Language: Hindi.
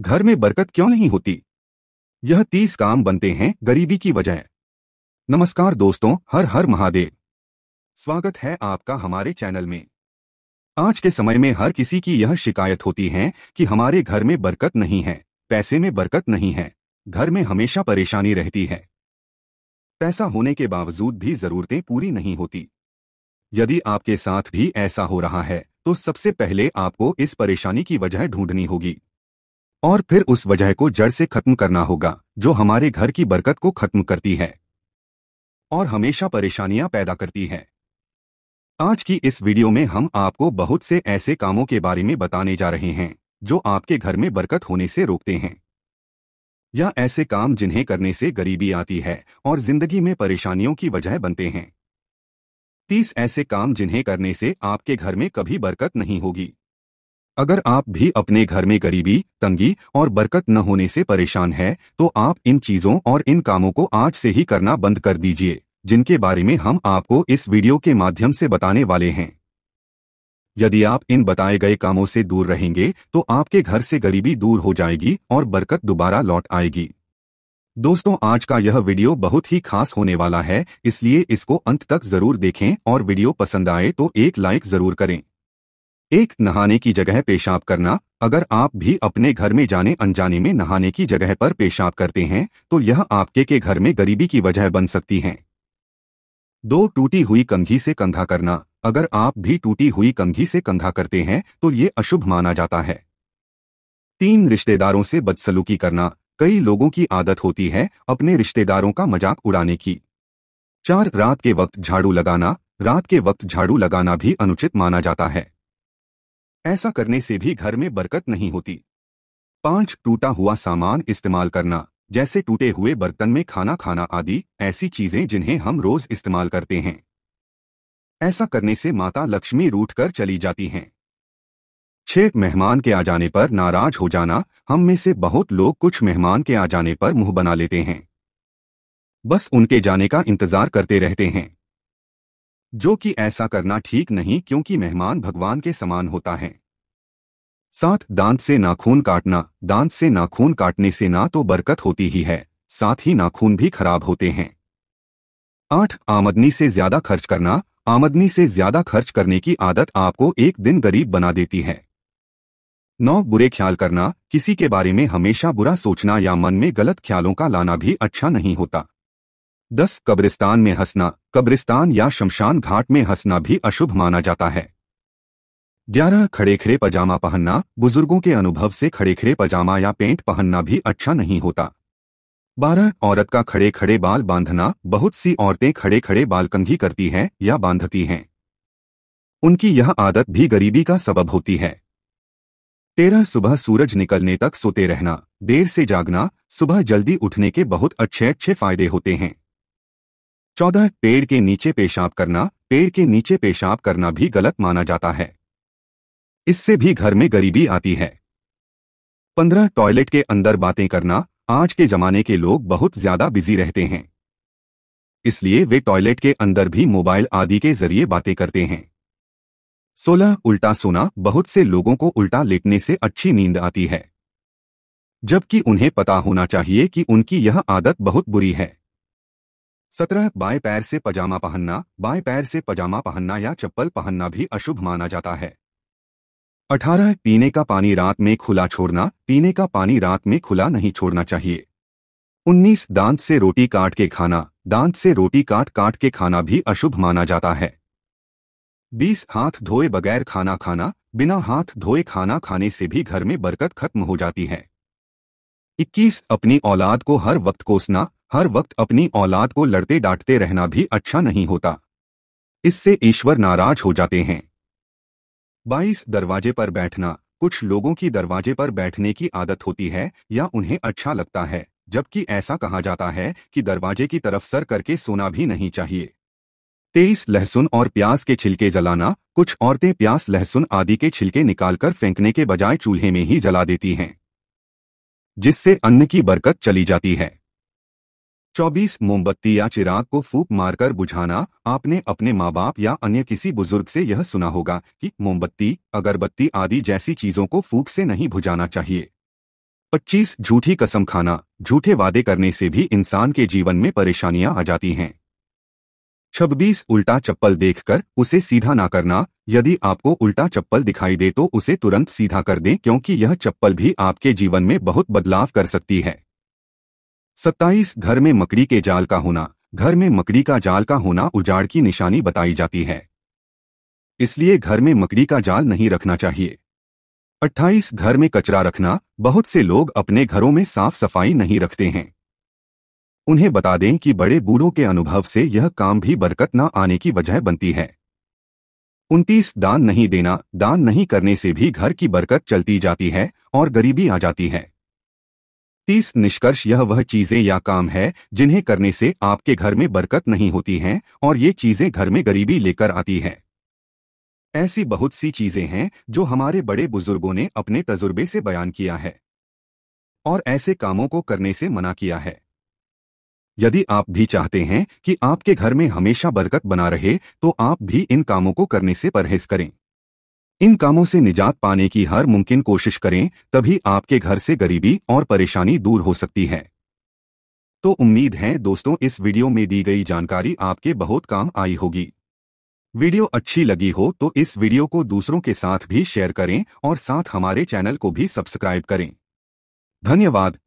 घर में बरकत क्यों नहीं होती यह तीस काम बनते हैं गरीबी की वजह नमस्कार दोस्तों हर हर महादेव स्वागत है आपका हमारे चैनल में आज के समय में हर किसी की यह शिकायत होती है कि हमारे घर में बरकत नहीं है पैसे में बरकत नहीं है घर में हमेशा परेशानी रहती है पैसा होने के बावजूद भी जरूरतें पूरी नहीं होती यदि आपके साथ भी ऐसा हो रहा है तो सबसे पहले आपको इस परेशानी की वजह ढूंढनी होगी और फिर उस वजह को जड़ से खत्म करना होगा जो हमारे घर की बरकत को खत्म करती है और हमेशा परेशानियां पैदा करती है आज की इस वीडियो में हम आपको बहुत से ऐसे कामों के बारे में बताने जा रहे हैं जो आपके घर में बरकत होने से रोकते हैं या ऐसे काम जिन्हें करने से गरीबी आती है और जिंदगी में परेशानियों की वजह बनते हैं तीस ऐसे काम जिन्हें करने से आपके घर में कभी बरकत नहीं होगी अगर आप भी अपने घर में गरीबी तंगी और बरकत न होने से परेशान हैं तो आप इन चीज़ों और इन कामों को आज से ही करना बंद कर दीजिए जिनके बारे में हम आपको इस वीडियो के माध्यम से बताने वाले हैं यदि आप इन बताए गए कामों से दूर रहेंगे तो आपके घर से गरीबी दूर हो जाएगी और बरकत दोबारा लौट आएगी दोस्तों आज का यह वीडियो बहुत ही खास होने वाला है इसलिए इसको अंत तक जरूर देखें और वीडियो पसंद आए तो एक लाइक जरूर करें एक नहाने की जगह पेशाब करना अगर आप भी अपने घर में जाने अनजाने में नहाने की जगह पर पेशाब करते हैं तो यह आपके के घर में गरीबी की वजह बन सकती है दो टूटी हुई कंघी से कंधा करना अगर आप भी टूटी हुई कंघी से कंधा करते हैं तो ये अशुभ माना जाता है तीन रिश्तेदारों से बदसलूकी करना कई लोगों की आदत होती है अपने रिश्तेदारों का मजाक उड़ाने की चार रात के वक्त झाड़ू लगाना रात के वक्त झाड़ू लगाना भी अनुचित माना जाता है ऐसा करने से भी घर में बरकत नहीं होती पांच टूटा हुआ सामान इस्तेमाल करना जैसे टूटे हुए बर्तन में खाना खाना आदि ऐसी चीजें जिन्हें हम रोज इस्तेमाल करते हैं ऐसा करने से माता लक्ष्मी रूठ कर चली जाती हैं छह मेहमान के आ जाने पर नाराज हो जाना हम में से बहुत लोग कुछ मेहमान के आ जाने पर मुंह बना लेते हैं बस उनके जाने का इंतजार करते रहते हैं जो कि ऐसा करना ठीक नहीं क्योंकि मेहमान भगवान के समान होता है साथ दांत से नाखून काटना दांत से नाखून काटने से ना तो बरकत होती ही है साथ ही नाखून भी खराब होते हैं आठ आमदनी से ज्यादा खर्च करना आमदनी से ज्यादा खर्च करने की आदत आपको एक दिन गरीब बना देती है नौ बुरे ख्याल करना किसी के बारे में हमेशा बुरा सोचना या मन में गलत ख्यालों का लाना भी अच्छा नहीं होता दस कब्रिस्तान में हंसना कब्रिस्तान या शमशान घाट में हंसना भी अशुभ माना जाता है ग्यारह खड़े खड़े पजामा पहनना बुजुर्गों के अनुभव से खड़े खड़े पजामा या पेंट पहनना भी अच्छा नहीं होता बारह औरत का खड़े खड़े बाल बांधना बहुत सी औरतें खड़े खड़े बाल कंघी करती हैं या बांधती हैं उनकी यह आदत भी गरीबी का सबब होती है तेरह सुबह सूरज निकलने तक सोते रहना देर से जागना सुबह जल्दी उठने के बहुत अच्छे अच्छे फायदे होते हैं चौदह पेड़ के नीचे पेशाब करना पेड़ के नीचे पेशाब करना भी गलत माना जाता है इससे भी घर में गरीबी आती है पंद्रह टॉयलेट के अंदर बातें करना आज के जमाने के लोग बहुत ज्यादा बिजी रहते हैं इसलिए वे टॉयलेट के अंदर भी मोबाइल आदि के जरिए बातें करते हैं सोलह उल्टा सोना बहुत से लोगों को उल्टा लेटने से अच्छी नींद आती है जबकि उन्हें पता होना चाहिए कि उनकी यह आदत बहुत बुरी है सत्रह बाएं पैर से पजामा पहनना बाएं पैर से पजामा पहनना या चप्पल पहनना भी अशुभ माना जाता है अठारह पीने का पानी रात में खुला छोड़ना पीने का पानी रात में खुला नहीं छोड़ना चाहिए उन्नीस दांत से रोटी काट के खाना दांत से रोटी काट काट के खाना भी अशुभ माना जाता है बीस हाथ धोए बगैर खाना खाना बिना हाथ धोए खाना खाने से भी घर में बरकत खत्म हो जाती है इक्कीस अपनी औलाद को हर वक्त कोसना हर वक्त अपनी औलाद को लड़ते डांटते रहना भी अच्छा नहीं होता इससे ईश्वर नाराज हो जाते हैं बाईस दरवाजे पर बैठना कुछ लोगों की दरवाजे पर बैठने की आदत होती है या उन्हें अच्छा लगता है जबकि ऐसा कहा जाता है कि दरवाजे की तरफ सर करके सोना भी नहीं चाहिए तेईस लहसुन और प्याज के छिलके जलाना कुछ औरतें प्याज लहसुन आदि के छिलके निकालकर फेंकने के बजाय चूल्हे में ही जला देती हैं जिससे अन्न की बरकत चली जाती है चौबीस मोमबत्ती या चिराग को फूक मारकर बुझाना आपने अपने माँ बाप या अन्य किसी बुजुर्ग से यह सुना होगा कि मोमबत्ती अगरबत्ती आदि जैसी चीजों को फूक से नहीं बुझाना चाहिए पच्चीस झूठी कसम खाना झूठे वादे करने से भी इंसान के जीवन में परेशानियां आ जाती हैं छब्बीस उल्टा चप्पल देखकर उसे सीधा ना करना यदि आपको उल्टा चप्पल दिखाई दे तो उसे तुरंत सीधा कर दें क्योंकि यह चप्पल भी आपके जीवन में बहुत बदलाव कर सकती है सत्ताईस घर में मकड़ी के जाल का होना घर में मकड़ी का जाल का होना उजाड़ की निशानी बताई जाती है इसलिए घर में मकड़ी का जाल नहीं रखना चाहिए 28 घर में कचरा रखना बहुत से लोग अपने घरों में साफ सफाई नहीं रखते हैं उन्हें बता दें कि बड़े बूढ़ों के अनुभव से यह काम भी बरकत न आने की वजह बनती है उनतीस दान नहीं देना दान नहीं करने से भी घर की बरकत चलती जाती है और गरीबी आ जाती है तीस निष्कर्ष यह वह चीजें या काम है जिन्हें करने से आपके घर में बरकत नहीं होती हैं और ये चीजें घर में गरीबी लेकर आती हैं ऐसी बहुत सी चीजें हैं जो हमारे बड़े बुजुर्गों ने अपने तजुर्बे से बयान किया है और ऐसे कामों को करने से मना किया है यदि आप भी चाहते हैं कि आपके घर में हमेशा बरकत बना रहे तो आप भी इन कामों को करने से परहेज करें इन कामों से निजात पाने की हर मुमकिन कोशिश करें तभी आपके घर से गरीबी और परेशानी दूर हो सकती है तो उम्मीद है दोस्तों इस वीडियो में दी गई जानकारी आपके बहुत काम आई होगी वीडियो अच्छी लगी हो तो इस वीडियो को दूसरों के साथ भी शेयर करें और साथ हमारे चैनल को भी सब्सक्राइब करें धन्यवाद